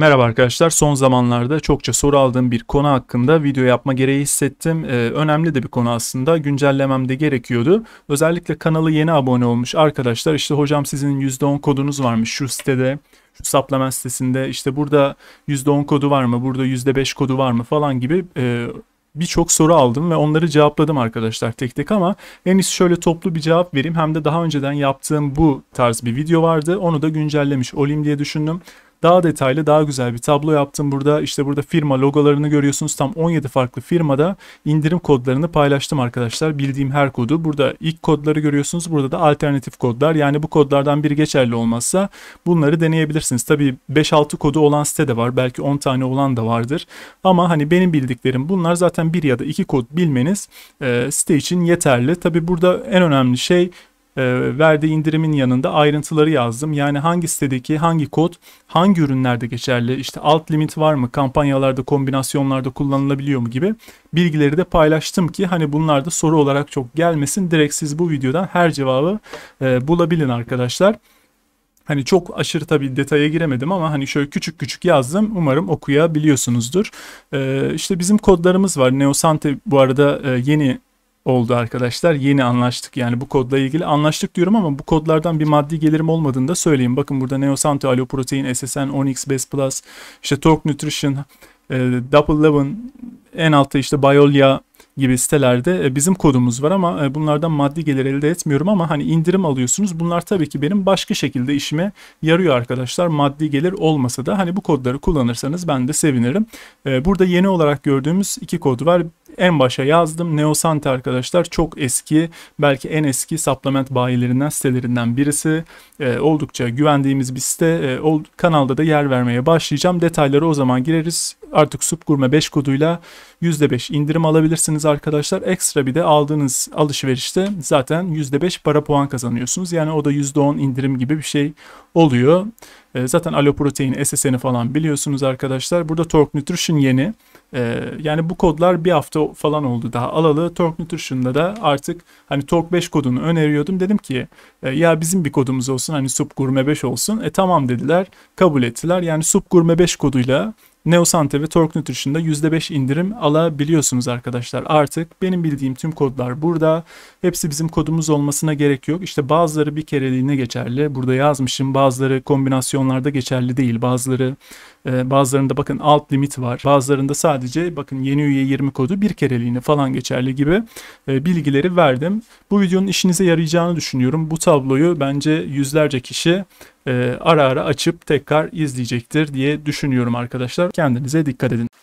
Merhaba arkadaşlar. Son zamanlarda çokça soru aldığım bir konu hakkında video yapma gereği hissettim. Ee, önemli de bir konu aslında. Güncellemem de gerekiyordu. Özellikle kanalı yeni abone olmuş arkadaşlar işte hocam sizin %10 kodunuz varmış şu sitede şu supplement sitesinde işte burada %10 kodu var mı, burada %5 kodu var mı falan gibi e, birçok soru aldım ve onları cevapladım arkadaşlar tek tek ama en iyisi şöyle toplu bir cevap vereyim. Hem de daha önceden yaptığım bu tarz bir video vardı. Onu da güncellemiş olayım diye düşündüm daha detaylı daha güzel bir tablo yaptım. Burada işte burada firma logolarını görüyorsunuz. Tam 17 farklı firmada indirim kodlarını paylaştım arkadaşlar. Bildiğim her kodu. Burada ilk kodları görüyorsunuz. Burada da alternatif kodlar. Yani bu kodlardan biri geçerli olmazsa bunları deneyebilirsiniz. Tabii 5-6 kodu olan site de var. Belki 10 tane olan da vardır. Ama hani benim bildiklerim bunlar zaten bir ya da iki kod bilmeniz e, site için yeterli. Tabii burada en önemli şey e, verdiği indirimin yanında ayrıntıları yazdım. Yani hangi sitedeki hangi kod hangi ürünlerde geçerli işte alt limit var mı kampanyalarda kombinasyonlarda kullanılabiliyor mu gibi bilgileri de paylaştım ki hani bunlar da soru olarak çok gelmesin. Direkt siz bu videodan her cevabı e, bulabilin arkadaşlar. Hani çok aşırı tabii detaya giremedim ama hani şöyle küçük küçük yazdım. Umarım okuyabiliyorsunuzdur. Ee, işte bizim kodlarımız var. Neosante bu arada e, yeni oldu arkadaşlar. Yeni anlaştık yani bu kodla ilgili anlaştık diyorum ama bu kodlardan bir maddi gelirim olmadığını da söyleyeyim. Bakın burada Neosanto, Aloprotein, SSN, Onyx, Best Plus, işte Talk Nutrition, e, Double Eleven, en altta işte Biolia gibi sitelerde e, bizim kodumuz var ama e, bunlardan maddi gelir elde etmiyorum ama hani indirim alıyorsunuz. Bunlar tabii ki benim başka şekilde işime yarıyor arkadaşlar. Maddi gelir olmasa da hani bu kodları kullanırsanız ben de sevinirim. E, burada yeni olarak gördüğümüz iki kod var. En başa yazdım. Neosante arkadaşlar çok eski belki en eski supplement bayilerinden sitelerinden birisi. E, oldukça güvendiğimiz bir site. E, ol, kanalda da yer vermeye başlayacağım. Detayları o zaman gireriz. Artık Subgurme 5 koduyla %5 indirim alabilirsiniz arkadaşlar. Ekstra bir de aldığınız alışverişte zaten %5 para puan kazanıyorsunuz. Yani o da %10 indirim gibi bir şey oluyor. Ee, zaten aloprotein, SSN'i falan biliyorsunuz arkadaşlar. Burada Torque Nutrition yeni. Ee, yani bu kodlar bir hafta falan oldu daha alalı. Torque Nutrition'da da artık hani Torque 5 kodunu öneriyordum. Dedim ki e, ya bizim bir kodumuz olsun hani Sub Gurme 5 olsun. E tamam dediler kabul ettiler. Yani Sub Gurme 5 koduyla Neosante ve Torque Nutrition'da %5 indirim alabiliyorsunuz arkadaşlar. Artık benim bildiğim tüm kodlar burada. Hepsi bizim kodumuz olmasına gerek yok. İşte bazıları bir kereliğine geçerli. Burada yazmışım. Bazıları kombinasyonlarda geçerli değil. Bazıları ee, bazılarında bakın alt limit var. Bazılarında sadece bakın yeni üye 20 kodu bir kereliğine falan geçerli gibi e, bilgileri verdim. Bu videonun işinize yarayacağını düşünüyorum. Bu tabloyu bence yüzlerce kişi e, ara ara açıp tekrar izleyecektir diye düşünüyorum arkadaşlar. Kendinize dikkat edin.